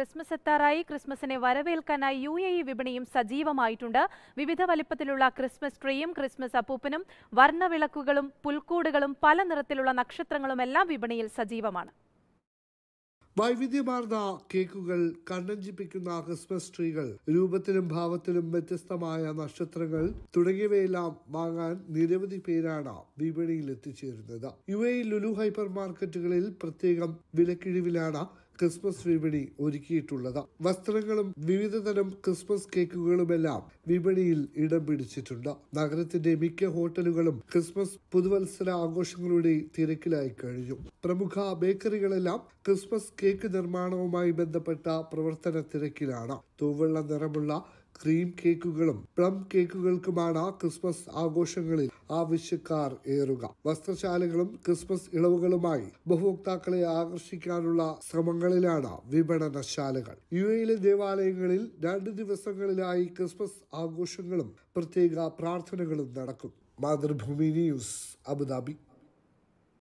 Christmas എത്താറായി ക്രിസ്മസിനെ വരവേൽക്കാനായി യു എ ഇ വിപണിയും സജീവമായിട്ടുണ്ട് വിവിധ വലിപ്പത്തിലുള്ള ക്രിസ്മസ് ട്രീയും ക്രിസ്മസ് അപ്പൂപ്പനും വർണ്ണവിളക്കുകളും പുൽക്കൂടുകളും പല നിറത്തിലുള്ള നക്ഷത്രങ്ങളും എല്ലാം വിപണിയിൽ സജീവമാണ് വൈവിധ്യമാർന്ന കേക്കുകൾ കണ്ണഞ്ചിപ്പിക്കുന്ന ക്രിസ്മസ് ട്രീകൾ രൂപത്തിലും ഭാവത്തിലും വ്യത്യസ്തമായ നക്ഷത്രങ്ങൾ തുടങ്ങിയവയെല്ലാം വാങ്ങാൻ നിരവധി പേരാണ് വിപണിയിൽ എത്തിച്ചേരുന്നത് യു എ ലുലു ഹൈപ്പർ മാർക്കറ്റുകളിൽ പ്രത്യേകം വിലക്കിഴിവിലാണ് ക്രിസ്മസ് വിപണി ഒരുക്കിയിട്ടുള്ളത് വസ്ത്രങ്ങളും വിവിധതരം ക്രിസ്മസ് കേക്കുകളുമെല്ലാം വിപണിയിൽ ഇടം പിടിച്ചിട്ടുണ്ട് നഗരത്തിന്റെ മിക്ക ഹോട്ടലുകളും ക്രിസ്മസ് പുതുവത്സര ആഘോഷങ്ങളുടെ തിരക്കിലായി കഴിഞ്ഞു പ്രമുഖ ബേക്കറികളെല്ലാം ക്രിസ്മസ് കേക്ക് നിർമ്മാണവുമായി ബന്ധപ്പെട്ട പ്രവർത്തന തിരക്കിലാണ് തൂവെള്ള നിറമുള്ള ക്രീം കേക്കുകളും പ്ലം കേക്കുകൾക്കുമാണ് ക്രിസ്മസ് ആഘോഷങ്ങളിൽ ആവശ്യക്കാർ ഏറുക വസ്ത്രശാലകളും ക്രിസ്മസ് ഇളവുകളുമായി ഉപഭോക്താക്കളെ ആകർഷിക്കാനുള്ള ശ്രമങ്ങളിലാണ് വിപണനശാലകൾ യു എയിലെ ദേവാലയങ്ങളിൽ രണ്ട് ദിവസങ്ങളിലായി ക്രിസ്മസ് ആഘോഷങ്ങളും പ്രത്യേക പ്രാർത്ഥനകളും നടക്കും മാതൃഭൂമി ന്യൂസ് അബുദാബി